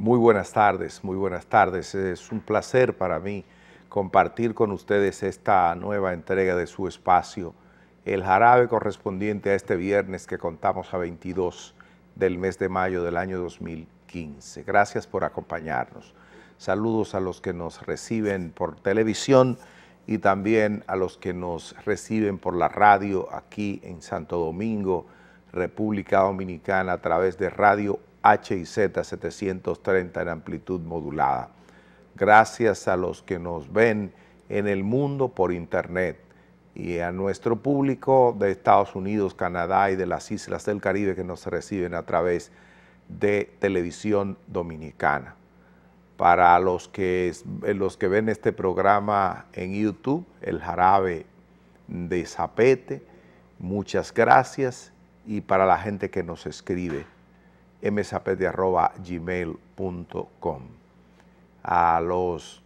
Muy buenas tardes, muy buenas tardes. Es un placer para mí compartir con ustedes esta nueva entrega de su espacio, el jarabe correspondiente a este viernes que contamos a 22 del mes de mayo del año 2015. Gracias por acompañarnos. Saludos a los que nos reciben por televisión y también a los que nos reciben por la radio aquí en Santo Domingo, República Dominicana, a través de Radio HIZ 730 en amplitud modulada. Gracias a los que nos ven en el mundo por internet y a nuestro público de Estados Unidos, Canadá y de las islas del Caribe que nos reciben a través de televisión dominicana. Para los que, eh, los que ven este programa en YouTube, El Jarabe de Zapete, muchas gracias y para la gente que nos escribe msapete.gmail.com. A los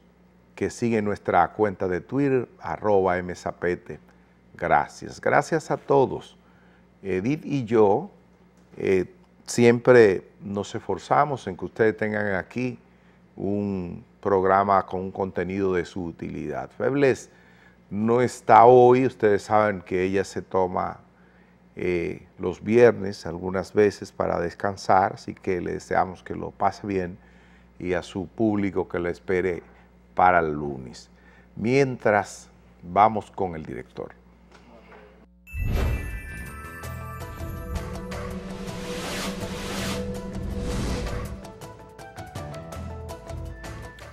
que siguen nuestra cuenta de Twitter, arroba msapete, gracias. Gracias a todos. Edith y yo eh, siempre nos esforzamos en que ustedes tengan aquí un programa con un contenido de su utilidad. Febles no está hoy, ustedes saben que ella se toma eh, los viernes algunas veces para descansar, así que le deseamos que lo pase bien y a su público que lo espere para el lunes. Mientras vamos con el director.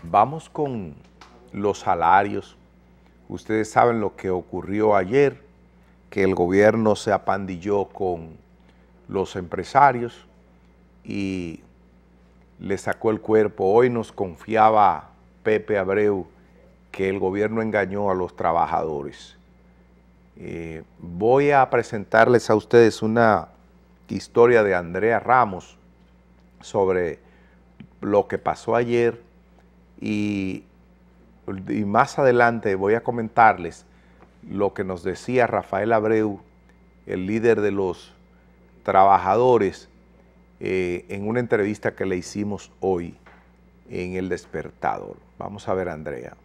Vamos con los salarios. Ustedes saben lo que ocurrió ayer que el gobierno se apandilló con los empresarios y le sacó el cuerpo. Hoy nos confiaba Pepe Abreu que el gobierno engañó a los trabajadores. Eh, voy a presentarles a ustedes una historia de Andrea Ramos sobre lo que pasó ayer y más adelante voy a comentarles lo que nos decía Rafael Abreu, el líder de los trabajadores, eh, en una entrevista que le hicimos hoy en El Despertador. Vamos a ver, Andrea.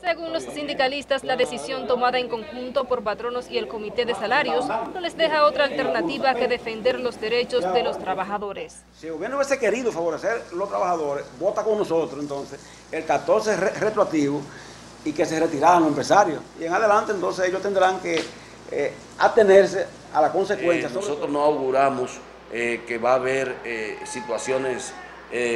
Según los sindicalistas, la decisión tomada en conjunto por patronos y el Comité de Salarios no les deja otra alternativa que defender los derechos de los trabajadores. Si el gobierno hubiese querido favorecer a los trabajadores, vota con nosotros entonces el 14 retroactivo y que se retiraran los empresarios. Y en adelante entonces ellos tendrán que eh, atenerse a la consecuencia. Eh, nosotros no auguramos eh, que va a haber situaciones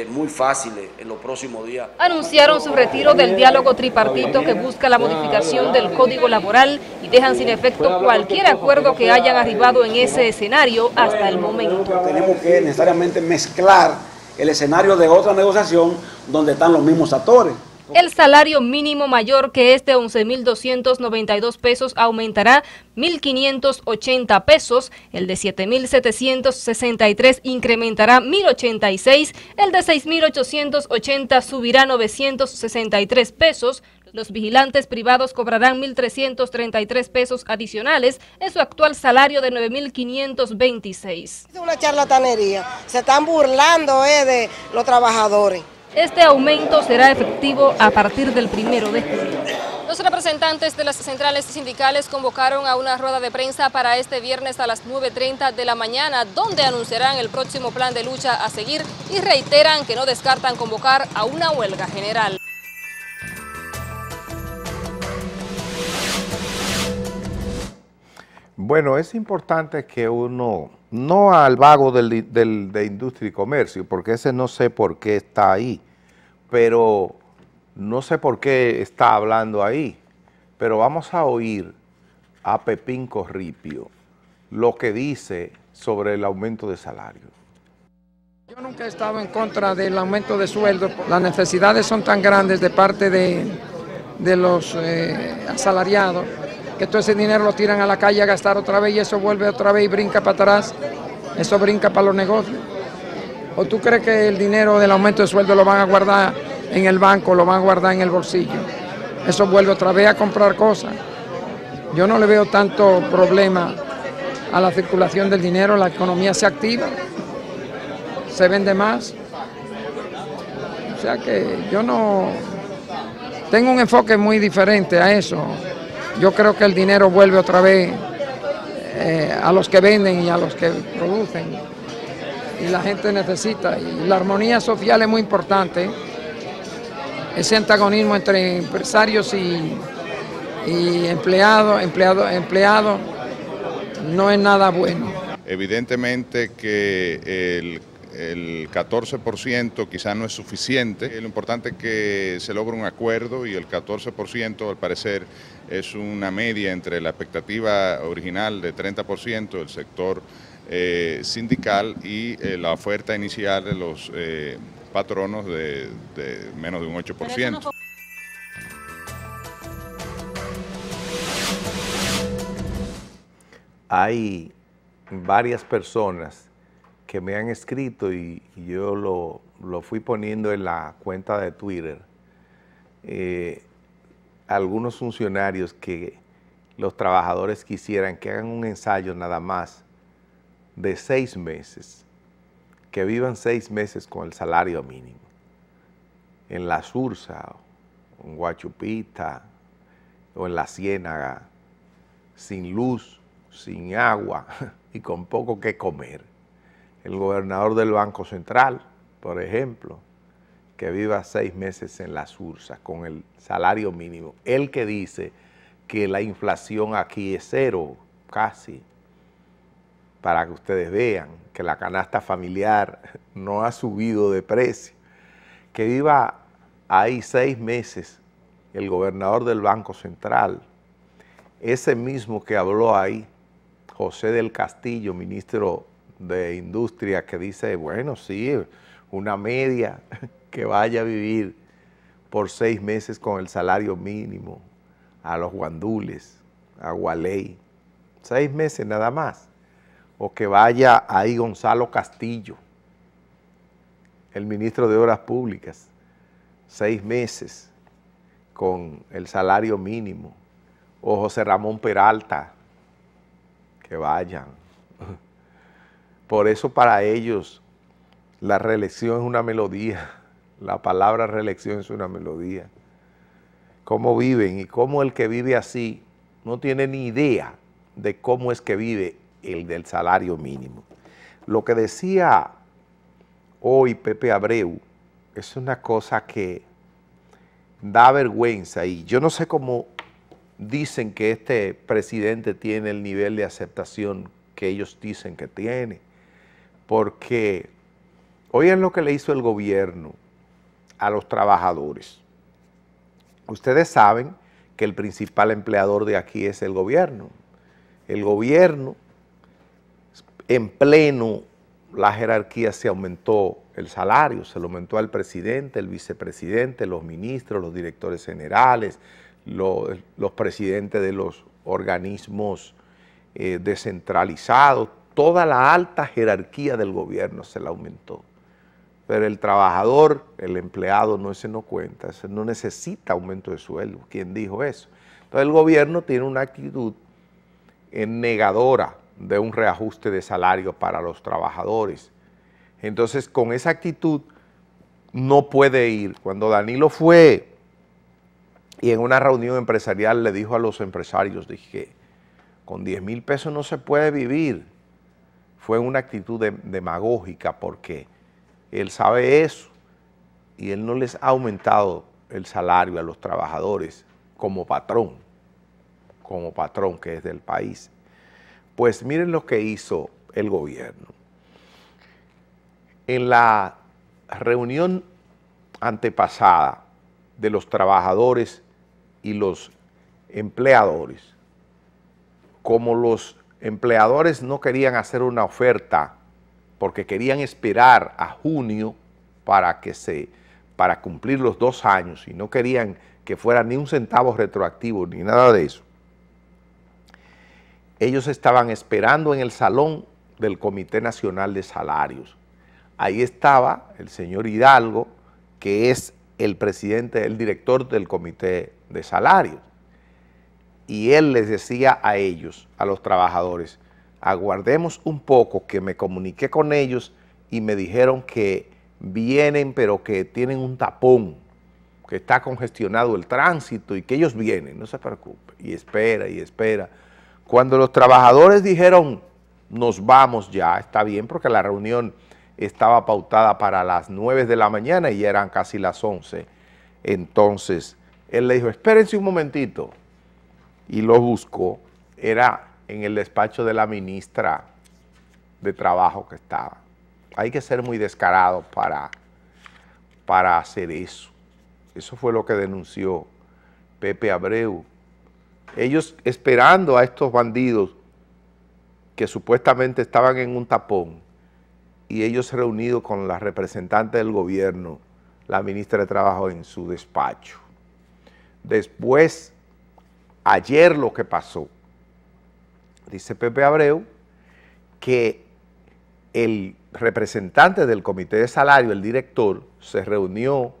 muy fáciles en los próximos días. Anunciaron su retiro del diálogo tripartito que busca la modificación del código laboral y dejan sin efecto cualquier acuerdo que hayan arribado en ese escenario hasta el momento. Tenemos que necesariamente mezclar el escenario de otra negociación donde están los mismos actores. El salario mínimo mayor que es de 11.292 pesos aumentará 1.580 pesos, el de 7.763 incrementará 1.086, el de 6.880 subirá 963 pesos, los vigilantes privados cobrarán 1.333 pesos adicionales en su actual salario de 9.526. Es una charlatanería, se están burlando eh, de los trabajadores. Este aumento será efectivo a partir del primero de julio. Los representantes de las centrales sindicales convocaron a una rueda de prensa para este viernes a las 9.30 de la mañana, donde anunciarán el próximo plan de lucha a seguir y reiteran que no descartan convocar a una huelga general. Bueno, es importante que uno no al vago de Industria y Comercio, porque ese no sé por qué está ahí, pero no sé por qué está hablando ahí, pero vamos a oír a Pepín Corripio lo que dice sobre el aumento de salario. Yo nunca he estado en contra del aumento de sueldo. Las necesidades son tan grandes de parte de, los eh, asalariados que todo ese dinero lo tiran a la calle a gastar otra vez y eso vuelve otra vez y brinca para atrás, eso brinca para los negocios. ¿O tú crees que el dinero del aumento de sueldo lo van a guardar en el banco, lo van a guardar en el bolsillo? Eso vuelve otra vez a comprar cosas. Yo no le veo tanto problema a la circulación del dinero, la economía se activa, se vende más. O sea que yo no... Tengo un enfoque muy diferente a eso yo creo que el dinero vuelve otra vez eh, a los que venden y a los que producen. Y la gente necesita. Y la armonía social es muy importante. Ese antagonismo entre empresarios y, y empleados, empleados, empleados, no es nada bueno. Evidentemente que el el 14% quizás no es suficiente. Lo importante es que se logre un acuerdo y el 14% al parecer es una media entre la expectativa original de 30% del sector eh, sindical y eh, la oferta inicial de los eh, patronos de, menos de un 8%. Hay varias personas que me han escrito y yo lo, lo fui poniendo en la cuenta de Twitter algunos funcionarios que los trabajadores quisieran que hagan un ensayo nada más de seis meses, que vivan seis meses con el salario mínimo. En la Sursa, en Guachupita o en la Ciénaga, sin luz, sin agua y con poco que comer. El gobernador del Banco Central, por ejemplo, que viva seis meses en las URSA con el salario mínimo. El que dice que la inflación aquí es cero, casi, para que ustedes vean que la canasta familiar no ha subido de precio, que viva ahí seis meses el gobernador del Banco Central, ese mismo que habló ahí, José del Castillo, ministro de Industria, que dice, bueno, sí, una media que vaya a vivir por seis meses con el salario mínimo a los guandules, a Gualey, seis meses nada más, o que vaya ahí Gonzalo Castillo, el ministro de Obras Públicas, seis meses con el salario mínimo, o José Ramón Peralta, que vayan. Por eso para ellos la reelección es una melodía la palabra reelección es una melodía. Cómo viven y cómo el que vive así no tiene ni idea de cómo es que vive el del salario mínimo. Lo que decía hoy Pepe Abreu es una cosa que da vergüenza y yo no sé cómo dicen que este presidente tiene el nivel de aceptación que ellos dicen que tiene, porque hoy es lo que le hizo el gobierno a los trabajadores. Ustedes saben que el principal empleador de aquí es el gobierno. El gobierno, en pleno, la jerarquía se aumentó el salario, se lo aumentó al presidente, el vicepresidente, los ministros, los directores generales, los, presidentes de los organismos eh, descentralizados, toda la alta jerarquía del gobierno se la aumentó. Pero el trabajador, el empleado, no, ese no cuenta, no necesita aumento de sueldo. ¿Quién dijo eso? Entonces el gobierno tiene una actitud negadora de un reajuste de salario para los trabajadores. Entonces con esa actitud no puede ir. Cuando Danilo fue y en una reunión empresarial le dijo a los empresarios, dije, con 10 mil pesos no se puede vivir. Fue una actitud demagógica porque él sabe eso y él no les ha aumentado el salario a los trabajadores como patrón, como patrón que es del país. Pues miren lo que hizo el gobierno. En la reunión antepasada de los trabajadores y los empleadores, como los empleadores no querían hacer una oferta porque querían esperar a junio para, que se, para cumplir los dos años y no querían que fuera ni un centavo retroactivo ni nada de eso. Ellos estaban esperando en el salón del Comité Nacional de Salarios. Ahí estaba el señor Hidalgo, que es el presidente, el director del Comité de Salarios. Y él les decía a ellos, a los trabajadores, aguardemos un poco que me comuniqué con ellos y me dijeron que vienen pero que tienen un tapón, que está congestionado el tránsito y que ellos vienen, no se preocupe, y espera y espera. Cuando los trabajadores dijeron, nos vamos ya, está bien, porque la reunión estaba pautada para las 9 de la mañana y eran casi las 11. Entonces, él le dijo, espérense un momentito, y lo buscó, era en el despacho de la ministra de Trabajo que estaba. Hay que ser muy descarado para, para hacer eso. Eso fue lo que denunció Pepe Abreu. Ellos esperando a estos bandidos que supuestamente estaban en un tapón y ellos reunidos con la representante del gobierno, la ministra de Trabajo en su despacho. Después, ayer lo que pasó, dice Pepe Abreu, que el representante del comité de salario, el director, se reunió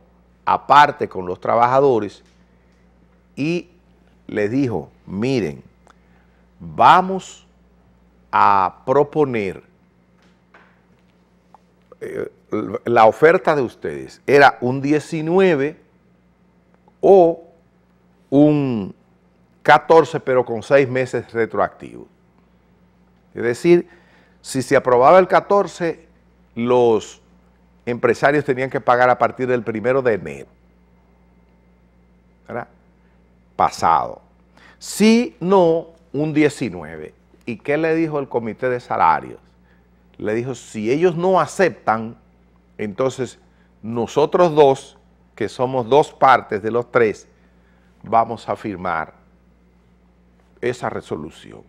aparte con los trabajadores y les dijo, miren, vamos a proponer eh, la oferta de ustedes era un 19 o un 14 pero con 6 meses retroactivos. Es decir, si se aprobaba el 14, los empresarios tenían que pagar a partir del primero de enero. Pasado. Si no, un 19. ¿Y qué le dijo el comité de salarios? Le dijo, si ellos no aceptan, entonces nosotros dos, que somos dos partes de los tres, vamos a firmar esa resolución.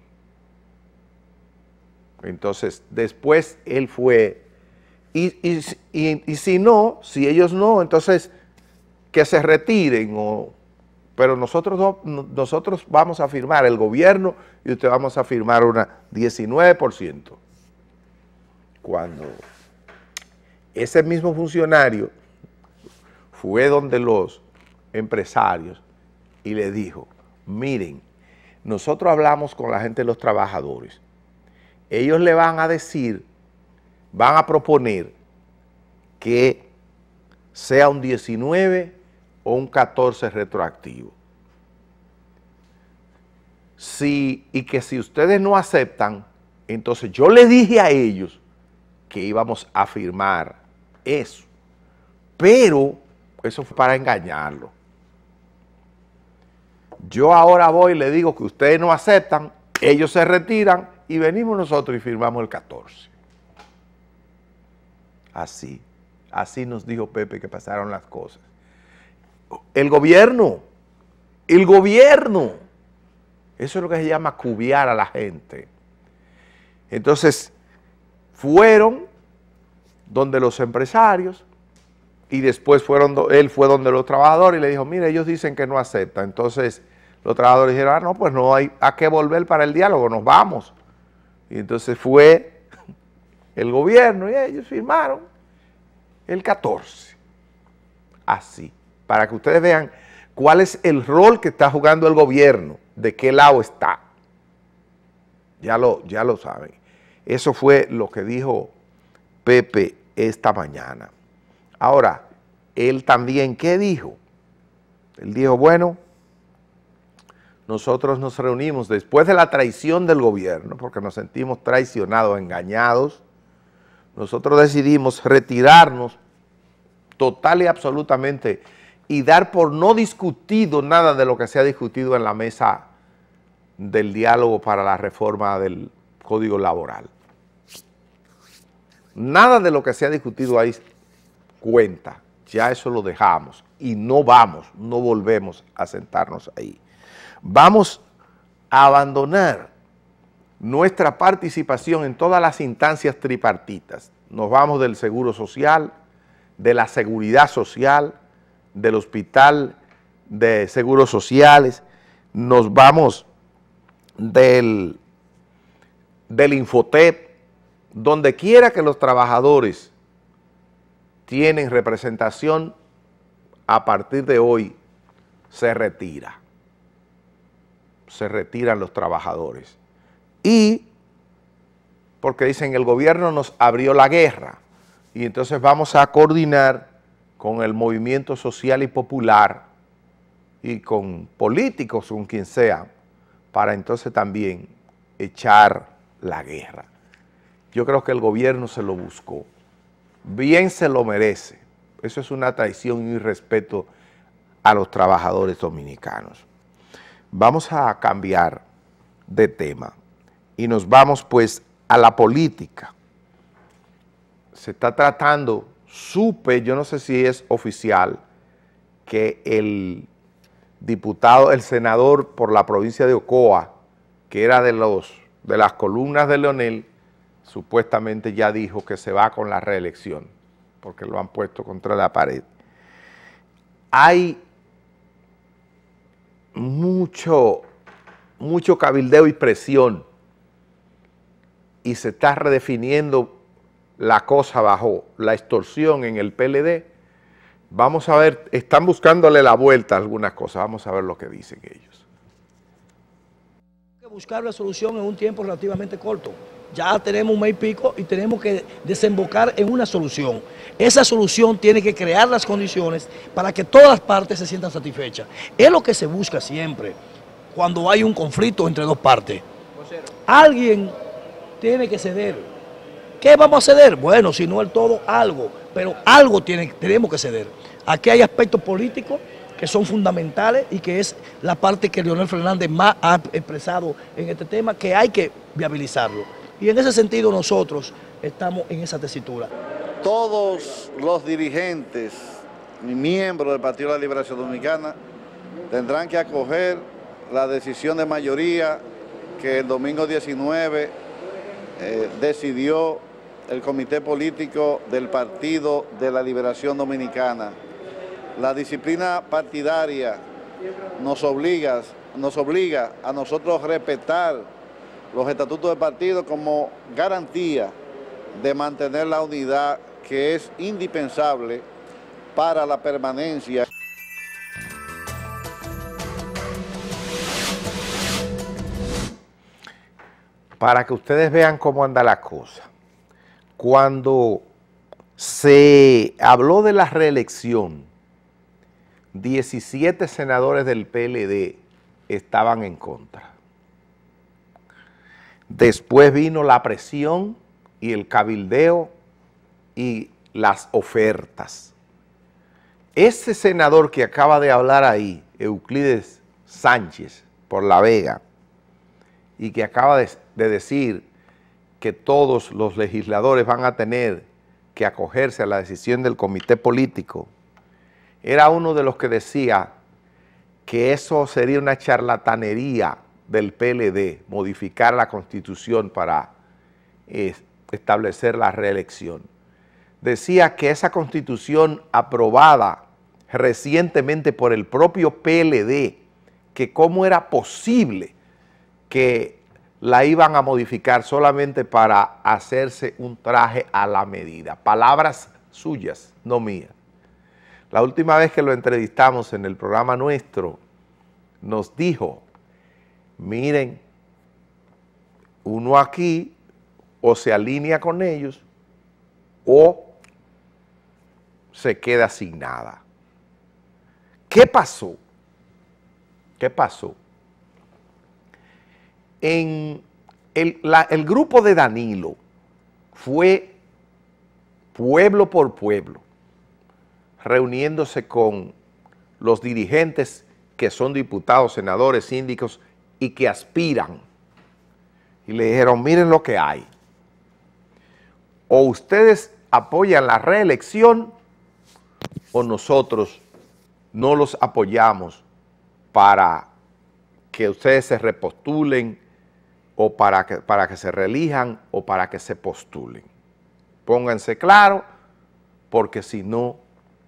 Entonces, después él fue. Y, y, si no, si ellos no, entonces que se retiren. O, pero nosotros, nosotros vamos a firmar, el gobierno y usted vamos a firmar una 19%. Cuando ese mismo funcionario fue donde los empresarios y le dijo, miren, nosotros hablamos con la gente de los trabajadores, ellos le van a decir, van a proponer que sea un 19 o un 14 retroactivo. Sí, y que si ustedes no aceptan, entonces yo le dije a ellos que íbamos a firmar eso. Pero eso fue para engañarlo. Yo ahora voy y le digo que ustedes no aceptan, ellos se retiran y venimos nosotros y firmamos el 14. Así, así nos dijo Pepe que pasaron las cosas. El gobierno, el gobierno, eso es lo que se llama cubiar a la gente. Entonces, fueron donde los empresarios y después fueron, él fue donde los trabajadores y le dijo, mire, ellos dicen que no aceptan. Entonces, los trabajadores dijeron, ah, no, pues no hay a qué volver para el diálogo, nos vamos. Y entonces fue el gobierno y ellos firmaron el 14. Así, para que ustedes vean cuál es el rol que está jugando el gobierno, de qué lado está. Ya lo, ya lo saben. Eso fue lo que dijo Pepe esta mañana. Ahora, él también, ¿qué dijo? Él dijo, bueno, nosotros nos reunimos después de la traición del gobierno, porque nos sentimos traicionados, engañados, nosotros decidimos retirarnos total y absolutamente y dar por no discutido nada de lo que se ha discutido en la mesa del diálogo para la reforma del Código Laboral. Nada de lo que se ha discutido ahí cuenta, ya eso lo dejamos y no vamos, no volvemos a sentarnos ahí vamos a abandonar nuestra participación en todas las instancias tripartitas. Nos vamos del Seguro Social, de la Seguridad Social, del Hospital de Seguros Sociales, nos vamos del, del Infotep, donde quiera que los trabajadores tienen representación, a partir de hoy se retira se retiran los trabajadores. Y porque dicen el gobierno nos abrió la guerra y entonces vamos a coordinar con el movimiento social y popular y con políticos, con quien sea, para entonces también echar la guerra. Yo creo que el gobierno se lo buscó, bien se lo merece. Eso es una traición y un irrespeto a los trabajadores dominicanos. Vamos a cambiar de tema y nos vamos pues a la política. Se está tratando, supe, yo no sé si es oficial, que el diputado, el senador por la provincia de Ocoa, que era de, los, de las columnas de Leonel, supuestamente ya dijo que se va con la reelección, porque lo han puesto contra la pared. Hay mucho, mucho cabildeo y presión y se está redefiniendo la cosa bajo la extorsión en el PLD, vamos a ver, están buscándole la vuelta a algunas cosas, vamos a ver lo que dicen ellos. que buscar la solución en un tiempo relativamente corto ya tenemos un mes y pico y tenemos que desembocar en una solución. Esa solución tiene que crear las condiciones para que todas las partes se sientan satisfechas. Es lo que se busca siempre cuando hay un conflicto entre dos partes. Alguien tiene que ceder. ¿Qué vamos a ceder? Bueno, si no el todo, algo. Pero algo tenemos que ceder. Aquí hay aspectos políticos que son fundamentales y que es la parte que Leonel Fernández más ha expresado en este tema, que hay que viabilizarlo. Y en ese sentido nosotros estamos en esa tesitura. Todos los dirigentes miembros del Partido de la Liberación Dominicana tendrán que acoger la decisión de mayoría que el domingo 19 eh, decidió el Comité Político del Partido de la Liberación Dominicana. La disciplina partidaria nos obliga, nos obliga a nosotros respetar los estatutos de partido como garantía de mantener la unidad que es indispensable para la permanencia. Para que ustedes vean cómo anda la cosa, cuando se habló de la reelección, 17 senadores del PLD estaban en contra. Después vino la presión y el cabildeo y las ofertas. Ese senador que acaba de hablar ahí, Euclides Sánchez, por La Vega, y que acaba de, decir que todos los legisladores van a tener que acogerse a la decisión del comité político, era uno de los que decía que eso sería una charlatanería del PLD, modificar la constitución para eh, establecer la reelección, decía que esa constitución aprobada recientemente por el propio PLD, que cómo era posible que la iban a modificar solamente para hacerse un traje a la medida. Palabras suyas, no mías. La última vez que lo entrevistamos en el programa nuestro, nos dijo miren, uno aquí o se alinea con ellos o se queda sin nada. ¿Qué pasó? ¿Qué pasó? En el, el grupo de Danilo fue pueblo por pueblo, reuniéndose con los dirigentes que son diputados, senadores, síndicos y que aspiran. Y le dijeron, miren lo que hay. O ustedes apoyan la reelección o nosotros no los apoyamos para que ustedes se repostulen o para que, para que se reelijan o para que se postulen. Pónganse claro, porque si no,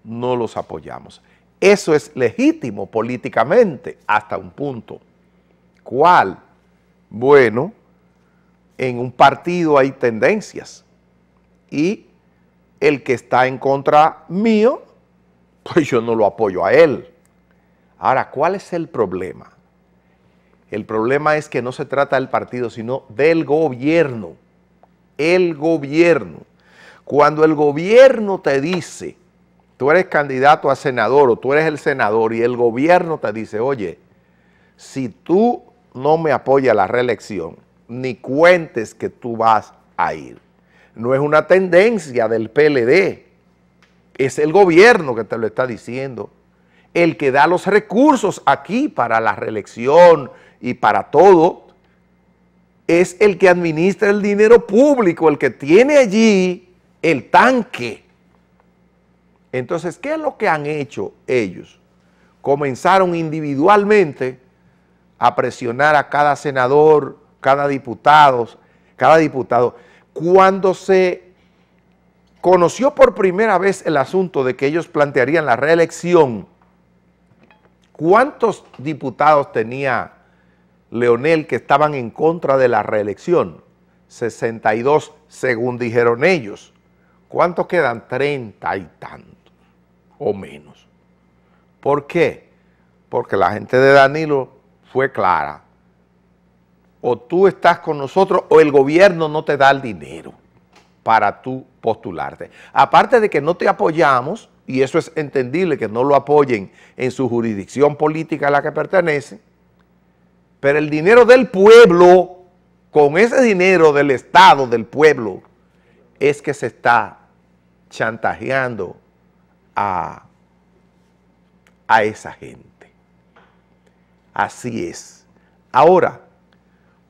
no los apoyamos. Eso es legítimo políticamente hasta un punto. ¿Cuál? bueno, en un partido hay tendencias y el que está en contra mío, pues yo no lo apoyo a él. Ahora, ¿cuál es el problema? El problema es que no se trata del partido, sino del gobierno. El gobierno. Cuando el gobierno te dice, tú eres candidato a senador o tú eres el senador y el gobierno te dice, oye, si tú no me apoya la reelección, ni cuentes que tú vas a ir. No es una tendencia del PLD, es el gobierno que te lo está diciendo, el que da los recursos aquí para la reelección y para todo, es el que administra el dinero público, el que tiene allí el tanque. Entonces, ¿qué es lo que han hecho ellos? Comenzaron individualmente a presionar a cada senador, cada diputado, cada diputado. Cuando se conoció por primera vez el asunto de que ellos plantearían la reelección, ¿cuántos diputados tenía Leonel que estaban en contra de la reelección? 62, según dijeron ellos. ¿Cuántos quedan? Treinta y tantos, o menos. ¿Por qué? Porque la gente de Danilo fue clara. O tú estás con nosotros o el gobierno no te da el dinero para tú postularte. Aparte de que no te apoyamos, y eso es entendible que no lo apoyen en su jurisdicción política a la que pertenece, pero el dinero del pueblo, con ese dinero del Estado, del pueblo, es que se está chantajeando a, a esa gente. Así es. Ahora,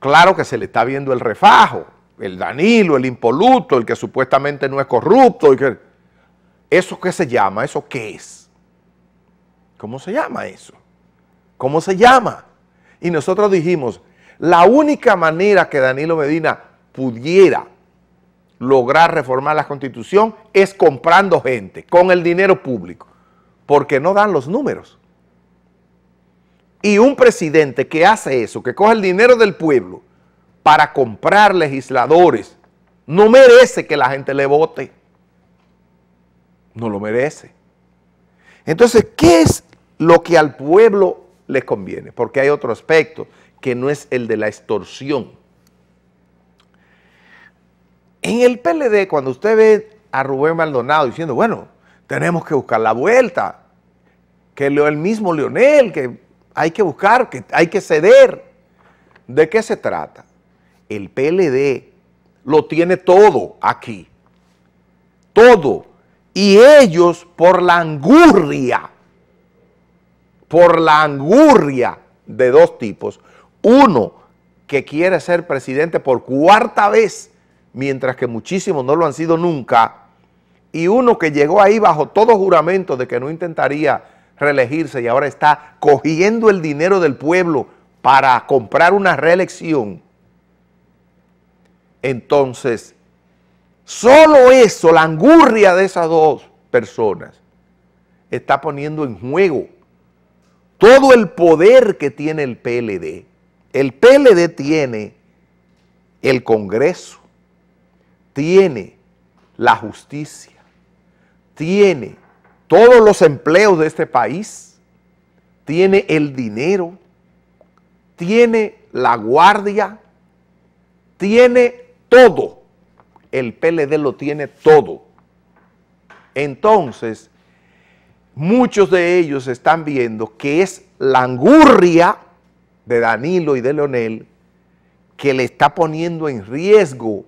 claro que se le está viendo el refajo, el Danilo, el impoluto, el que supuestamente no es corrupto. ¿Eso qué se llama? ¿Eso qué es? ¿Cómo se llama eso? ¿Cómo se llama? Y nosotros dijimos, la única manera que Danilo Medina pudiera lograr reformar la Constitución es comprando gente con el dinero público, porque no dan los números. Y un presidente que hace eso, que coge el dinero del pueblo para comprar legisladores, no merece que la gente le vote. No lo merece. Entonces, ¿qué es lo que al pueblo le conviene? Porque hay otro aspecto que no es el de la extorsión. En el PLD, cuando usted ve a Rubén Maldonado diciendo, bueno, tenemos que buscar la vuelta, que el mismo Leonel, que hay que buscar, que hay que ceder. ¿De qué se trata? El PLD lo tiene todo aquí, todo. Y ellos por la angurria, por la angurria de dos tipos. Uno que quiere ser presidente por cuarta vez, mientras que muchísimos no lo han sido nunca, y uno que llegó ahí bajo todo juramento de que no intentaría reelegirse y ahora está cogiendo el dinero del pueblo para comprar una reelección, entonces solo eso, la angurria de esas dos personas, está poniendo en juego todo el poder que tiene el PLD. El PLD tiene el Congreso, tiene la justicia, tiene todos los empleos de este país, tiene el dinero, tiene la guardia, tiene todo. El PLD lo tiene todo. Entonces, muchos de ellos están viendo que es la angurria de Danilo y de Leonel que le está poniendo en riesgo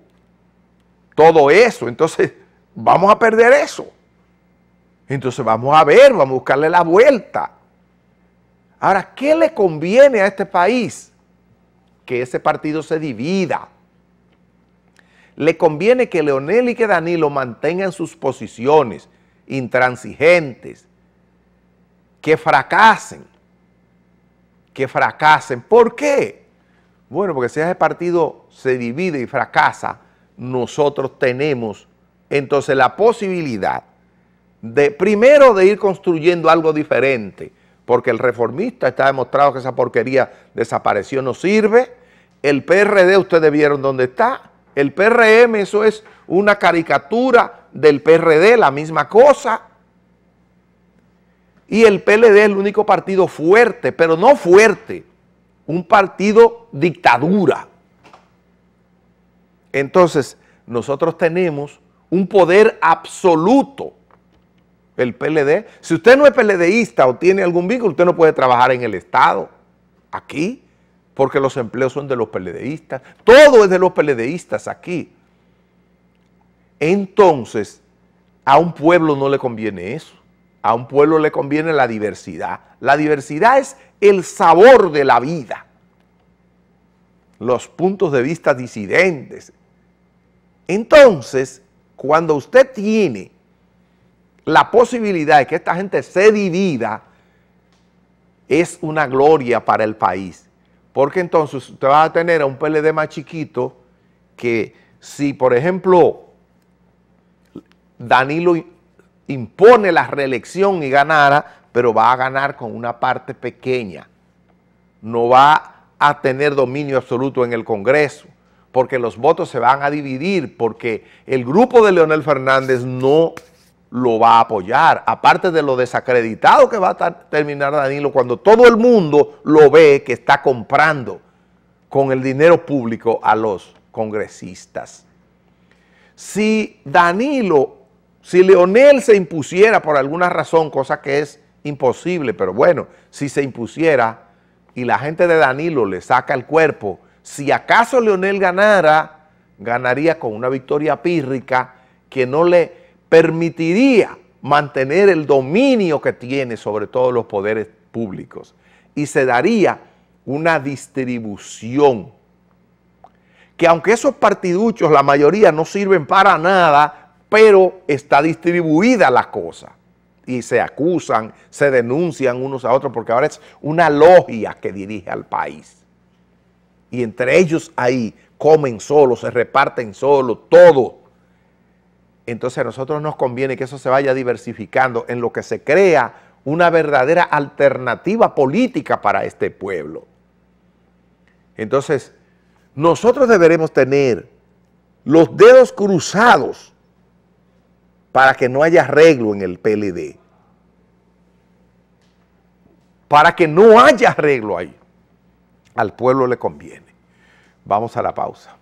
todo eso. Entonces, vamos a perder eso. Entonces vamos a ver, vamos a buscarle la vuelta. Ahora, ¿qué le conviene a este país? Que ese partido se divida. Le conviene que Leonel y que Danilo mantengan sus posiciones intransigentes, que fracasen, que fracasen. ¿Por qué? Bueno, porque si ese partido se divide y fracasa, nosotros tenemos entonces la posibilidad de primero de ir construyendo algo diferente, porque el reformista está demostrado que esa porquería desapareció, no sirve. El PRD, ustedes vieron dónde está. El PRM, eso es una caricatura del PRD, la misma cosa. Y el PLD es el único partido fuerte, pero no fuerte, un partido dictadura. Entonces, nosotros tenemos un poder absoluto el PLD. Si usted no es PLDista o tiene algún vínculo, usted no puede trabajar en el Estado, aquí, porque los empleos son de los PLDistas. Todo es de los PLDistas aquí. Entonces, a un pueblo no le conviene eso. A un pueblo le conviene la diversidad. La diversidad es el sabor de la vida. Los puntos de vista disidentes. Entonces, cuando usted tiene la posibilidad de que esta gente se divida es una gloria para el país. Porque entonces usted va a tener a un PLD más chiquito que si, por ejemplo, Danilo impone la reelección y ganara, pero va a ganar con una parte pequeña. No va a tener dominio absoluto en el Congreso, porque los votos se van a dividir, porque el grupo de Leonel Fernández no lo va a apoyar, aparte de lo desacreditado que va a terminar Danilo cuando todo el mundo lo ve que está comprando con el dinero público a los congresistas. Si Danilo, si Leonel se impusiera por alguna razón, cosa que es imposible, pero bueno, si se impusiera y la gente de Danilo le saca el cuerpo, si acaso Leonel ganara, ganaría con una victoria pírrica que no le permitiría mantener el dominio que tiene sobre todos los poderes públicos y se daría una distribución que aunque esos partiduchos, la mayoría no sirven para nada, pero está distribuida la cosa y se acusan, se denuncian unos a otros, porque ahora es una logia que dirige al país. Y entre ellos ahí comen solo, se reparten solo, todo entonces a nosotros nos conviene que eso se vaya diversificando en lo que se crea una verdadera alternativa política para este pueblo. Entonces, nosotros deberemos tener los dedos cruzados para que no haya arreglo en el PLD. Para que no haya arreglo ahí. Al pueblo le conviene. Vamos a la pausa.